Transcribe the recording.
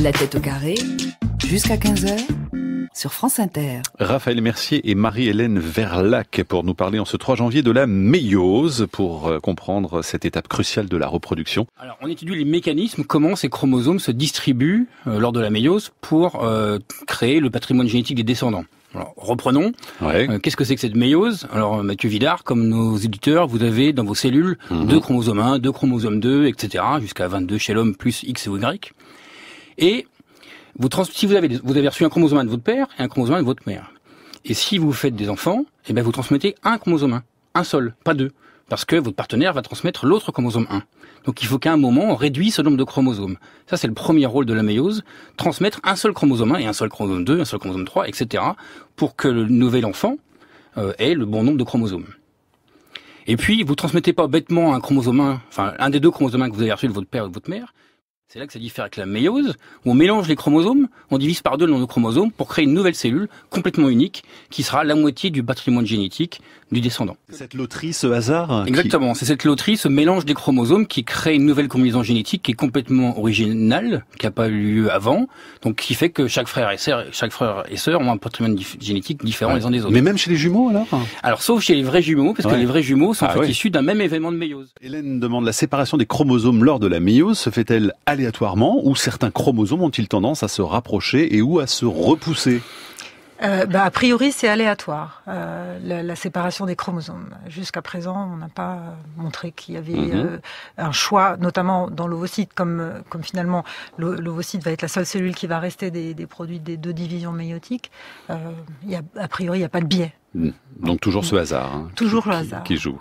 La tête au carré, jusqu'à 15h sur France Inter. Raphaël Mercier et Marie-Hélène Verlac pour nous parler en ce 3 janvier de la méiose, pour euh, comprendre cette étape cruciale de la reproduction. Alors, on étudie les mécanismes, comment ces chromosomes se distribuent euh, lors de la méiose pour euh, créer le patrimoine génétique des descendants. Alors, reprenons. Qu'est-ce que c'est que cette méiose Alors, Mathieu Villard, comme nos éditeurs, vous avez dans vos cellules mhm. deux chromosomes 1, deux chromosomes 2, etc., jusqu'à 22 chez l'homme, plus X ou Y. Et vous si vous avez, vous avez reçu un chromosome de votre père et un chromosome de votre mère. Et si vous faites des enfants, eh bien vous transmettez un chromosome 1, un seul, pas deux, parce que votre partenaire va transmettre l'autre chromosome 1. Donc il faut qu'à un moment on réduise ce nombre de chromosomes. Ça c'est le premier rôle de la méiose, transmettre un seul chromosome 1 et un seul chromosome 2, un seul chromosome 3, etc. pour que le nouvel enfant euh, ait le bon nombre de chromosomes. Et puis vous transmettez pas bêtement un chromosome 1, enfin un des deux chromosomes que vous avez reçu de votre père ou de votre mère, c'est là que ça diffère avec la méiose, où on mélange les chromosomes, on divise par deux le nombre de chromosomes pour créer une nouvelle cellule complètement unique qui sera la moitié du patrimoine génétique du descendant. Cette loterie, ce hasard Exactement, c'est cette loterie, ce mélange des chromosomes qui crée une nouvelle combinaison génétique qui est complètement originale, qui n'a pas eu lieu avant, donc qui fait que chaque frère et sœur, chaque frère et sœur ont un patrimoine génétique différent les uns des autres. Mais même chez les jumeaux alors Alors sauf chez les vrais jumeaux, parce que les vrais jumeaux sont ah issus d'un même événement de méiose. Hélène demande la séparation des chromosomes lors de la méiose se fait-elle aléatoirement ou certains chromosomes ont-ils tendance à se rapprocher et ou à se repousser euh, bah, a priori, c'est aléatoire, euh, la, séparation des chromosomes. Jusqu'à présent, on n'a pas euh, montré qu'il y avait mhm. un choix, notamment dans l'ovocyte, comme, finalement l'ovocyte va être la seule cellule qui va rester des, produits des deux divisions méiotiques. a, priori, il n'y a pas de biais. Mhm. Donc toujours ce hasard. Hein, toujours le hasard. Qui joue.